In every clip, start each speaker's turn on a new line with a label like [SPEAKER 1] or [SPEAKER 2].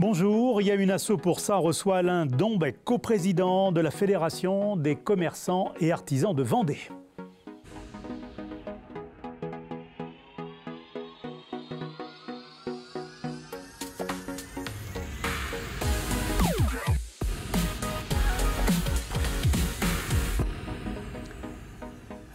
[SPEAKER 1] Bonjour, il y a une assaut pour ça. reçoit Alain Dombec, coprésident de la Fédération des commerçants et artisans de Vendée.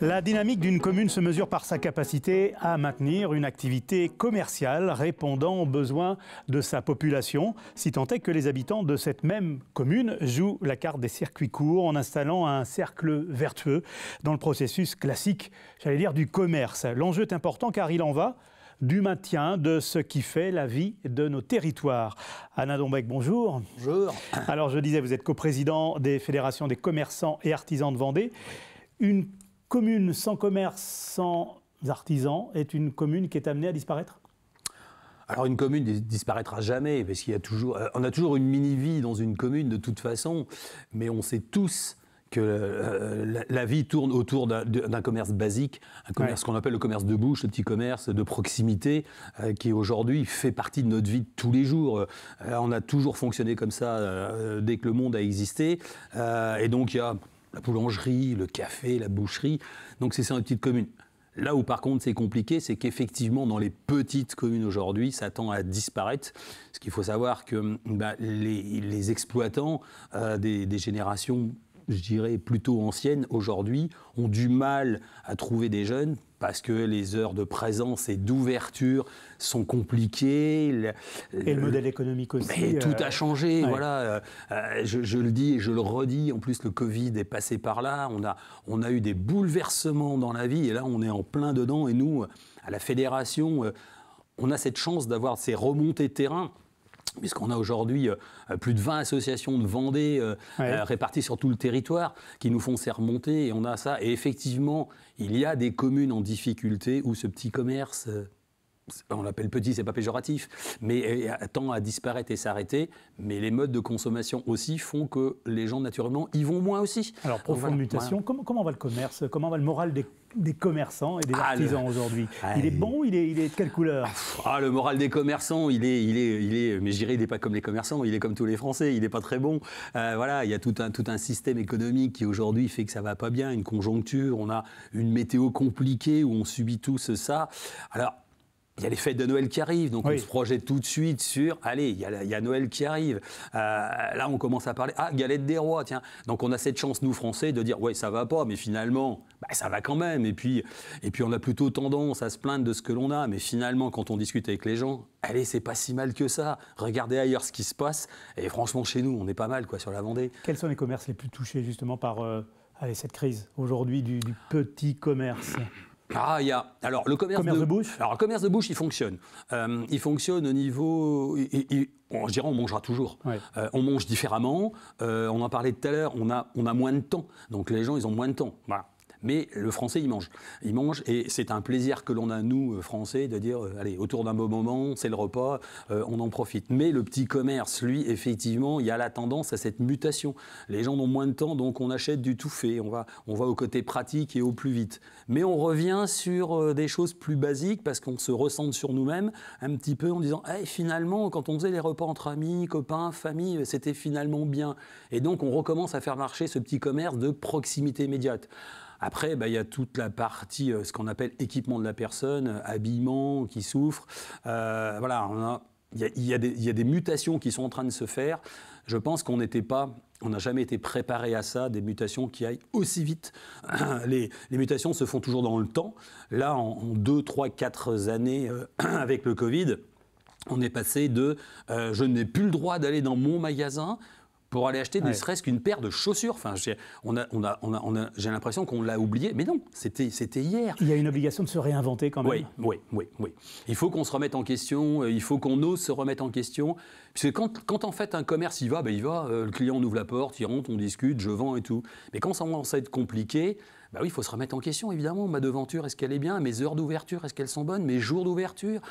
[SPEAKER 1] La dynamique d'une commune se mesure par sa capacité à maintenir une activité commerciale répondant aux besoins de sa population, si tant est que les habitants de cette même commune jouent la carte des circuits courts en installant un cercle vertueux dans le processus classique, j'allais dire, du commerce. L'enjeu est important car il en va du maintien de ce qui fait la vie de nos territoires. Anna Dombeck, bonjour. Bonjour. Alors je disais, vous êtes coprésident des fédérations des commerçants et artisans de Vendée. Une commune sans commerce, sans artisans est une commune qui est amenée à disparaître
[SPEAKER 2] alors une commune disparaîtra jamais parce qu'il y a toujours, euh, on a toujours une mini vie dans une commune de toute façon, mais on sait tous que euh, euh, la, vie tourne autour d'un commerce basique, un commerce qu'on appelle le commerce de bouche, le petit commerce de proximité, qui aujourd'hui fait partie de notre vie de tous les jours. on a toujours fonctionné comme ça dès que le monde a existé, et donc il y a la boulangerie, le café, la boucherie. Donc c'est ça une petite commune. Là où par contre c'est compliqué, c'est qu'effectivement dans les petites communes aujourd'hui, ça tend à disparaître. Ce qu'il faut savoir que bah, les, exploitants euh, des générations je dirais, plutôt anciennes, aujourd'hui, ont du mal à trouver des jeunes parce que les heures de présence et d'ouverture sont compliquées. Le,
[SPEAKER 1] et le, modèle économique aussi. Mais tout euh, a changé, voilà.
[SPEAKER 2] Euh, euh, je, le dis et je le redis. En plus, le Covid est passé par là. On a, on a eu des bouleversements dans la vie et là, on est en plein dedans. Et nous, à la fédération, on a cette chance d'avoir ces remontées terrain puisqu'on a aujourd'hui euh, plus de 20 associations de Vendée euh, euh, réparties sur tout le territoire qui nous font ces remontées et on a ça. Et effectivement, il y a des communes en difficulté où ce petit commerce on l'appelle petit, c'est pas péjoratif, mais tend à disparaître et s'arrêter. Mais les modes de consommation aussi font que
[SPEAKER 1] les gens, naturellement, y vont moins aussi. Alors, profonde mutation, Comment, comment, va le commerce Comment va le moral des, commerçants et des ah, artisans aujourd'hui Il est bon il est, il est de quelle couleur
[SPEAKER 2] ah, ah, le moral des commerçants, il est, il est, il est mais j'irai, il n'est pas comme les commerçants, il est comme tous les Français, il n'est pas très bon. Euh, voilà, il y a tout un, tout un système économique qui aujourd'hui fait que ça va pas bien, une conjoncture, on a une météo compliquée où on subit tous ça. Alors, il y a les fêtes de Noël qui arrivent, donc on se projette tout de suite sur, allez, il y a, Noël qui arrive. Euh, là, on commence à parler, ah, galette des rois, tiens. Donc on a cette chance, nous, Français, de dire, ouais, ça va pas, mais finalement, bah, ça va quand même. Et puis, et puis, on a plutôt tendance à se plaindre de ce que l'on a, mais finalement, quand on discute avec les gens, allez, c'est pas si mal que ça. Regardez ailleurs ce qui se passe. Et franchement, chez nous, on est pas mal, quoi, sur la Vendée.
[SPEAKER 1] Quels sont les commerces les plus touchés, justement, par euh, allez, cette crise aujourd'hui du petit commerce
[SPEAKER 2] ah, il y a. Alors, le commerce, de, bouche Alors, commerce de bouche, il fonctionne. Euh, il fonctionne au niveau. on, je dirais, on mangera toujours. Euh, on mange différemment. Euh, on en parlait tout à l'heure, on a, on a moins de temps. Donc, les gens, ils ont moins de temps. Voilà. Mais le français, il mange. Il mange et c'est un plaisir que l'on a, nous, euh, français, de dire, euh, allez, autour d'un beau moment, c'est le repas, euh, on en profite. Mais le petit commerce, lui, effectivement, il y a la tendance à cette mutation. Les gens ont moins de temps, donc on achète du tout fait. On va, on va au côté pratique et au plus vite. Mais on revient sur des choses plus basiques parce qu'on se ressente sur nous-mêmes un petit peu en disant, hey, finalement, quand on faisait les repas entre amis, copains, famille, c'était finalement bien. Et donc, on recommence à faire marcher ce petit commerce de proximité immédiate. Après, bah, il y a toute la partie, euh, ce qu'on appelle équipement de la personne, euh, habillement qui souffre. Euh, voilà, il y, a, des, mutations qui sont en train de se faire. Je pense qu'on n'était pas, on n'a jamais été préparé à ça, des mutations qui aillent aussi vite. Les, mutations se font toujours dans le temps. Là, en, deux, trois, quatre années avec le Covid, on est passé de je n'ai plus le droit d'aller dans mon magasin pour aller acheter ne serait-ce qu'une paire de chaussures. Enfin, j'ai, l'impression qu'on l'a oublié, mais non, c'était,
[SPEAKER 1] hier. Il y a une obligation de se réinventer quand même. Oui,
[SPEAKER 2] oui, oui, oui. Il faut qu'on se remette en question, euh, il faut qu'on ose se remettre en question. Puisque quand, quand en fait un commerce ben, il va, il euh, va, le client ouvre la porte, il rentre, on discute, je vends et tout. Mais quand ça commence à être compliqué, ben oui, il faut se remettre en question, évidemment. Ma devanture, est-ce qu'elle est bien Mes heures d'ouverture, est-ce qu'elles sont bonnes Mes jours d'ouverture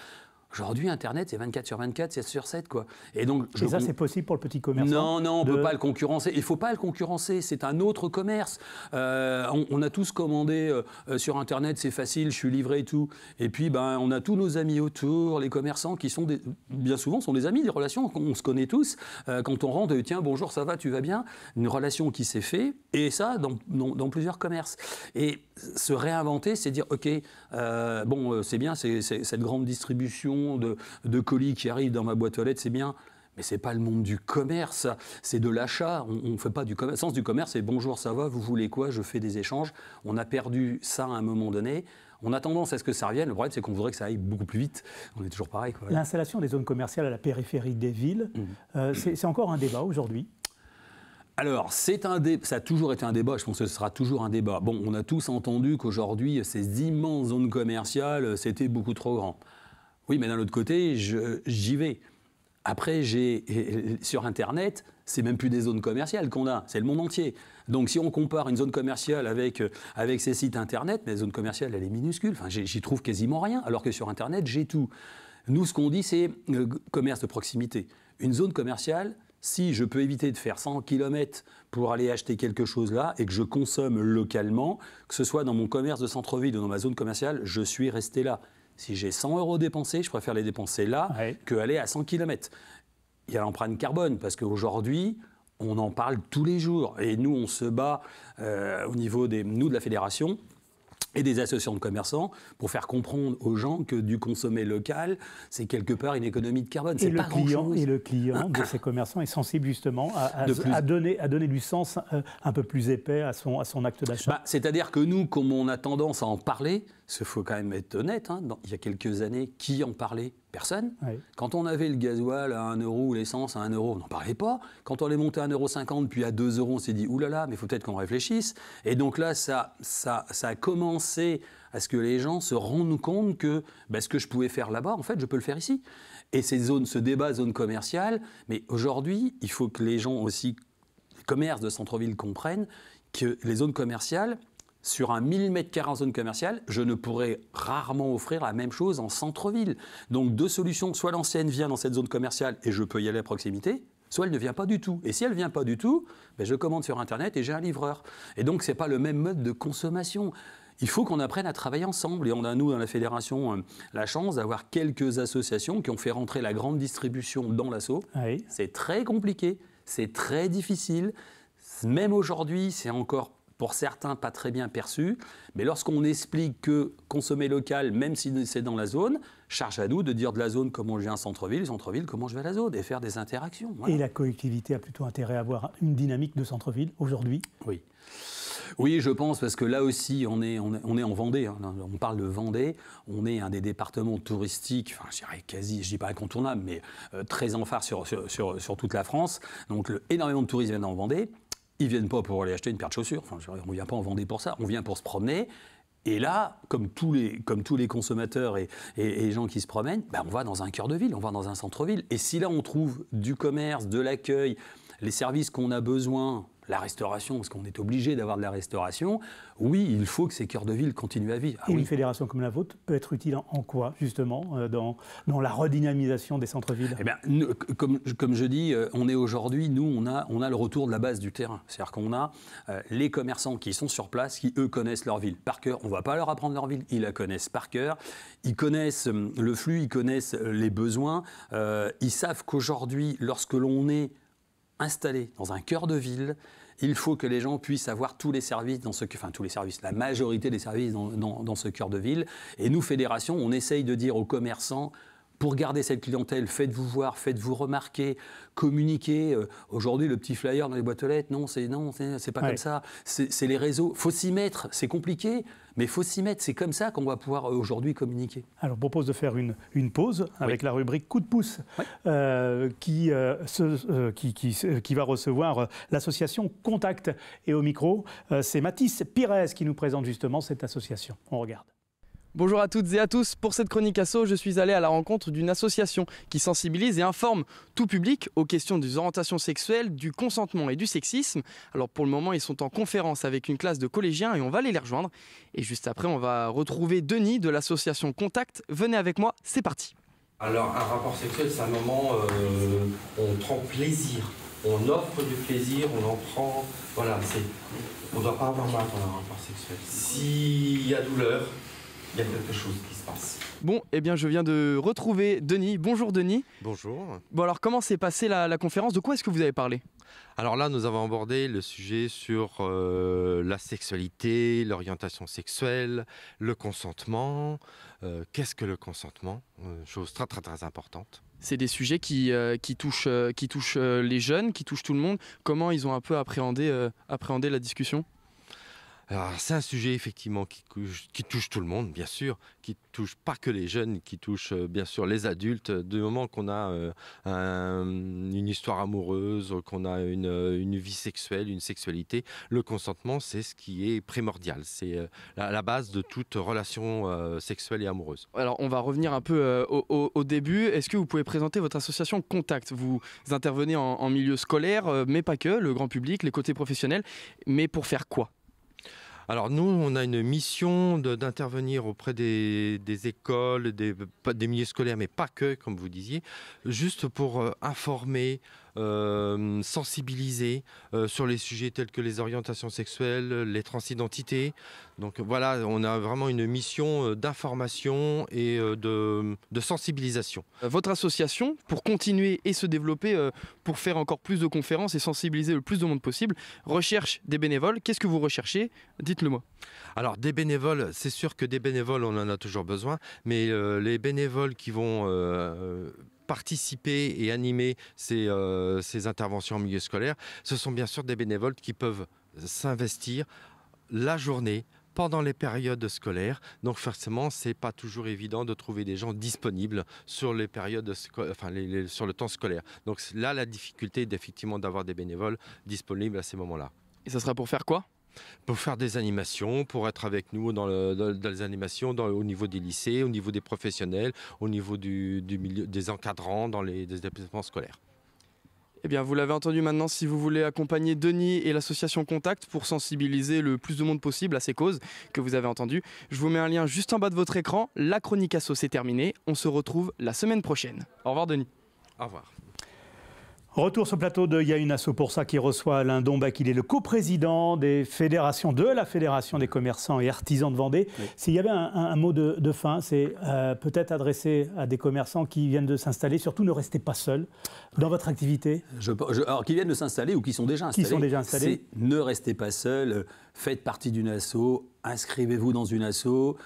[SPEAKER 2] Aujourd'hui, Internet, c'est 24 sur 24, 7 sur 7, quoi. Et donc, ça, c'est
[SPEAKER 1] possible pour le petit commerce Non, non, on ne peut pas
[SPEAKER 2] le concurrencer. Il ne faut pas le concurrencer. C'est un autre commerce. Euh, on, a tous commandé euh, euh, sur Internet, c'est facile, je suis livré et tout. Et puis, ben, on a tous nos amis autour, les commerçants qui sont des... bien souvent sont des amis, des relations. On se connaît tous. quand on rentre, tiens, bonjour, ça va, tu vas bien. Une relation qui s'est faite. Et ça, dans, plusieurs commerces. Et se réinventer, c'est dire, OK, euh, bon, euh, c'est bien, c'est cette grande distribution de, colis qui arrive dans ma boîte aux lettres, c'est bien, mais c'est pas le monde du commerce, c'est de l'achat. On fait pas du commerce. Sens du commerce, c'est bonjour, ça va, vous voulez quoi, je fais des échanges. On a perdu ça à un moment donné. On a tendance à ce que ça revienne. Le problème, c'est qu'on voudrait que ça aille beaucoup plus vite. On est toujours pareil. L'installation
[SPEAKER 1] des zones commerciales à la périphérie des villes, mmh. euh, c'est encore un débat aujourd'hui
[SPEAKER 2] alors, ça a toujours été un débat, je pense que ce sera toujours un débat. Bon, on a tous entendu qu'aujourd'hui, ces immenses zones commerciales, euh, c'était beaucoup trop grand. Oui, mais d'un autre côté, j'y vais. Après, j'ai sur Internet, c'est même plus des zones commerciales qu'on a, c'est le monde entier. Donc, si on compare une zone commerciale avec, euh, avec ces sites Internet, mais la zone commerciale, elle est minuscule. j'y trouve quasiment rien, alors que sur Internet, j'ai tout. Nous, ce qu'on dit, c'est euh, commerce de proximité. Une zone commerciale, si je peux éviter de faire 100 km pour aller acheter quelque chose là et que je consomme localement, que ce soit dans mon commerce de centre-ville ou dans ma zone commerciale, je suis resté là. Si j'ai 100 euros dépensés, je préfère les dépenser là qu'aller que à 100 km. Il y a l'empreinte carbone parce qu'aujourd'hui, on en parle tous les jours et nous, on se bat euh, au niveau des nous de la fédération et des associations de commerçants pour faire comprendre aux gens que du consommer local, c'est quelque part une économie de carbone. Et, le, client, et
[SPEAKER 1] le client de ces commerçants est sensible justement à, donner, à donner du sens euh, un peu plus épais à son, acte d'achat. Bah,
[SPEAKER 2] c'est-à-dire que nous, comme on a tendance à en parler, – Il faut quand même être honnête, hein, il y a quelques années, qui en parlait Personne. Quand on avait le gasoil à 1 euro ou l'essence à 1 euro, on n'en parlait pas. Quand on les monté à 1,50 euro, puis à 2 euros, on s'est dit, oulala, là là, mais il faut peut-être qu'on réfléchisse. Et donc là, ça, ça, ça, a commencé à ce que les gens se rendent compte que bah, ce que je pouvais faire là-bas, en fait, je peux le faire ici. Et ces zones, ce débat zone commerciale, mais aujourd'hui, il faut que les gens aussi, les commerces de centre-ville comprennent que les zones commerciales, sur un 1000 m2 en zone commerciale, je ne pourrais rarement offrir la même chose en centre-ville. Donc deux solutions, soit l'ancienne vient dans cette zone commerciale et je peux y aller à proximité, soit elle ne vient pas du tout. Et si elle ne vient pas du tout, ben je commande sur Internet et j'ai un livreur. Et donc ce n'est pas le même mode de consommation. Il faut qu'on apprenne à travailler ensemble. Et on a, nous, dans la Fédération, euh, la chance d'avoir quelques associations qui ont fait rentrer la grande distribution dans l'assaut. C'est très compliqué, c'est très difficile. Même aujourd'hui, c'est encore pour certains pas très bien perçu. Mais lorsqu'on explique que consommer local, même si c'est dans la zone, charge à nous de dire de la zone comment je viens à centre-ville, centre-ville comment je vais à la zone, et faire des interactions. Et la
[SPEAKER 1] collectivité a plutôt intérêt à avoir une dynamique de centre-ville aujourd'hui
[SPEAKER 2] Oui. Oui, je pense, parce que là aussi, on est, on est, en Vendée. Hein. On parle de Vendée. On est un des départements touristiques, enfin, je dirais quasi, je dis pas incontournable, mais euh, très en phare sur, sur, sur, toute la France. Donc, énormément de touristes viennent en Vendée. Ils viennent pas pour aller acheter une paire de chaussures. on ne vient pas en Vendée pour ça. On vient pour se promener. Et là, comme tous les, comme tous les consommateurs et, et, gens qui se promènent, ben on va dans un cœur de ville, on va dans un centre-ville. Et si là, on trouve du commerce, de l'accueil, les services qu'on a besoin la restauration, parce qu'on est obligé d'avoir de la restauration, oui, il faut que ces cœurs de ville continuent à vivre.
[SPEAKER 1] Ah Et une fédération comme la vôtre peut être utile en quoi, justement, euh, dans, dans la redynamisation des centres-villes eh bien,
[SPEAKER 2] comme, je dis, euh, on est aujourd'hui, nous, on a, on a le retour de la base du terrain. C'est-à-dire qu'on a euh, les commerçants qui sont sur place, qui, eux, connaissent leur ville par cœur. On ne va pas leur apprendre leur ville, ils la connaissent par cœur. Ils connaissent le flux, ils connaissent les besoins. ils savent qu'aujourd'hui, lorsque l'on est installé dans un cœur de ville, il faut que les gens puissent avoir tous les services dans ce, enfin tous les services, la majorité des services dans, dans ce cœur de ville. Et nous, fédération, on essaye de dire aux commerçants, pour garder cette clientèle, faites-vous voir, faites-vous remarquer, communiquez. Euh, aujourd'hui, le petit flyer dans les boîtes aux lettres, non, c'est non, c'est pas comme ça. C'est les réseaux. Faut s'y mettre. C'est compliqué, mais faut s'y mettre. C'est comme ça qu'on va pouvoir euh, aujourd'hui communiquer.
[SPEAKER 1] Alors, on propose de faire une, une pause avec la rubrique coup de pouce euh, qui, qui, qui, va recevoir l'association Contact. Et au micro, c'est Mathis Pires qui nous présente justement cette association. On regarde. Bonjour
[SPEAKER 3] à toutes et à tous. Pour cette chronique asso, je suis allé à la rencontre d'une association qui sensibilise et informe tout public aux questions des orientations sexuelles, du consentement et du sexisme. Alors pour le moment, ils sont en conférence avec une classe de collégiens et on va aller les rejoindre. Et juste après, on va retrouver Denis de l'association Contact. Venez avec moi, c'est parti.
[SPEAKER 4] Alors un rapport sexuel, c'est un moment où euh, on prend plaisir, on offre du plaisir, on en prend. Voilà, c'est. On ne doit pas avoir mal dans un rapport sexuel. S'il y a douleur, il y a quelque chose qui se passe.
[SPEAKER 3] Bon, eh bien, je viens de retrouver Denis. Bonjour, Denis.
[SPEAKER 4] Bonjour. Bon, alors, comment s'est passée la, conférence De quoi est-ce que vous avez parlé Alors là, nous avons abordé le sujet sur euh, la sexualité, l'orientation sexuelle, le consentement. Euh, qu'est-ce que le consentement euh, Chose très, très, très importante.
[SPEAKER 3] C'est des sujets qui, touchent, qui touchent les jeunes, qui touchent tout le monde. Comment ils ont un peu
[SPEAKER 4] appréhendé, appréhendé la discussion c'est un sujet effectivement qui, touche tout le monde, bien sûr, qui touche pas que les jeunes, qui touche euh, bien sûr les adultes. Du moment qu'on a euh, une histoire amoureuse, qu'on a euh, une, vie sexuelle, une sexualité, le consentement c'est ce qui est primordial, c'est la, base de toute relation sexuelle et amoureuse.
[SPEAKER 3] Alors on va revenir un peu au, début. Est-ce que vous pouvez présenter votre association Contact Vous intervenez en milieu scolaire, mais pas que, le grand public, les côtés
[SPEAKER 4] professionnels, mais pour faire quoi alors nous, on a une mission d'intervenir auprès des, écoles, des, milieux scolaires, mais pas que, comme vous disiez, juste pour euh, informer, euh, sensibiliser euh, sur les sujets tels que les orientations sexuelles, les transidentités. Donc voilà, on a vraiment une mission euh, d'information et de, sensibilisation. Votre association,
[SPEAKER 3] pour continuer et se développer, pour faire encore plus de conférences et sensibiliser le plus de monde possible,
[SPEAKER 4] recherche des bénévoles. Qu'est-ce que vous recherchez Dites-le moi. Alors des bénévoles, c'est sûr que des bénévoles, on en a toujours besoin, mais les bénévoles qui vont participer et animer euh, ces, interventions en milieu scolaire, ce sont bien sûr des bénévoles qui peuvent s'investir la journée, pendant les périodes scolaires. Donc forcément, c'est pas toujours évident de trouver des gens disponibles sur les périodes, sur le temps scolaire. Donc là, la difficulté est d'avoir des bénévoles disponibles à ces moments-là. Et ça sera pour faire quoi pour faire des animations, pour être avec nous dans, les animations au niveau des lycées, au niveau des professionnels, au niveau du, milieu, des encadrants dans les établissements scolaires.
[SPEAKER 3] Eh bien, vous l'avez entendu maintenant, si vous voulez accompagner Denis et l'association Contact pour sensibiliser le plus de monde possible à ces causes que vous avez entendues, je vous mets un lien juste en bas de votre écran. La chronique asso, c'est terminé. On se retrouve la semaine prochaine. Au revoir, Denis.
[SPEAKER 4] Au revoir.
[SPEAKER 1] Retour sur le plateau de Il y asso pour ça qui reçoit Alain Dombac. Il est le coprésident des fédérations, de la Fédération des commerçants et artisans de Vendée. S'il y avait un, mot de, fin, c'est euh, peut-être adressé à des commerçants qui viennent de s'installer. Surtout, ne restez pas seuls dans votre activité.
[SPEAKER 2] alors, qui viennent de s'installer ou qui sont déjà installés. Qui sont déjà installés. Ne restez pas seuls. Faites partie d'une asso. Inscrivez-vous dans une asso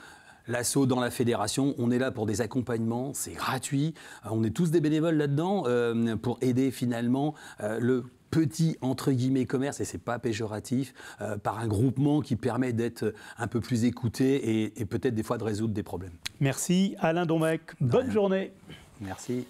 [SPEAKER 2] l'assaut dans la fédération. On est là pour des accompagnements, c'est gratuit. Euh, on est tous des bénévoles là-dedans euh, pour aider finalement euh, le petit entre guillemets commerce, et c'est pas péjoratif, par un groupement qui permet d'être un peu plus écouté et, peut-être des fois de résoudre des problèmes.
[SPEAKER 1] Merci Alain Domecq, bonne journée.
[SPEAKER 2] Merci.